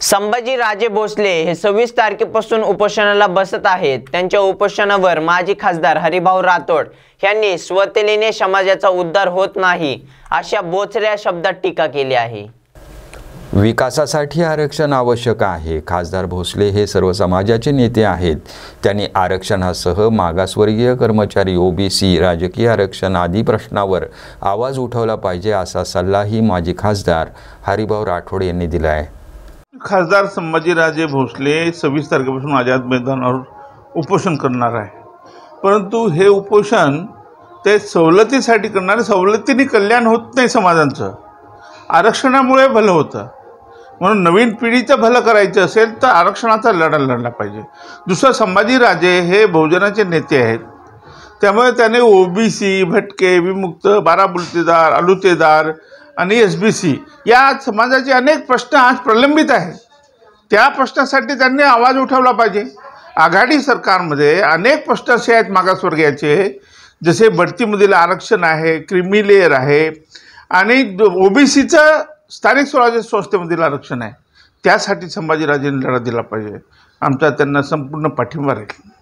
संभाजी राजे भोसले हे सव्वीस तारखेपासून उपोषणाला बसत आहेत त्यांच्या उपोषणावर माजी खासदार हरिभाऊ राठोड यांनी स्वतलेने समाजाचा उद्धार होत नाही अशा बोचऱ्या शब्दात टीका केली आहे विकासासाठी आरक्षण आवश्यक आहे खासदार भोसले हे सर्व समाजाचे नेते आहेत त्यांनी आरक्षणासह मागासवर्गीय कर्मचारी ओबीसी राजकीय आरक्षण आदी प्रश्नावर आवाज उठवला पाहिजे असा सल्लाही माजी खासदार हरिभाऊ राठोड यांनी दिला आहे खासदार संभाजीराजे भोसले सव्वीस तारखेपासून आझाद मैदानावर उपोषण करणार आहे परंतु हे उपोषण ते सवलतीसाठी करणार सवलतीने कल्याण होत नाही समाजांचं आरक्षणामुळे भलं होतं म्हणून नवीन पिढीचं भलं करायचं असेल तर आरक्षणाचा लढा लढला पाहिजे दुसरं संभाजीराजे हे बहुजनाचे नेते आहेत त्यामुळे त्याने ओबीसी भटके विमुक्त बाराबुलतेदार अलुतेदार आणि एस बी सी या समाजाचे अनेक प्रश्न आज प्रलंबित आहेत त्या प्रश्नासाठी त्यांनी आवाज उठवला पाहिजे आघाडी सरकारमध्ये अनेक प्रश्न असे आहेत मागासवर्गीयाचे जसे बढतीमधील आरक्षण आहे क्रिमी लेअर आहे आणि ओबीसीचं स्थानिक स्वराज्य संस्थेमधील आरक्षण आहे त्यासाठी संभाजीराजेंनी लढा दिला पाहिजे आमचा त्यांना संपूर्ण पाठिंबा राहील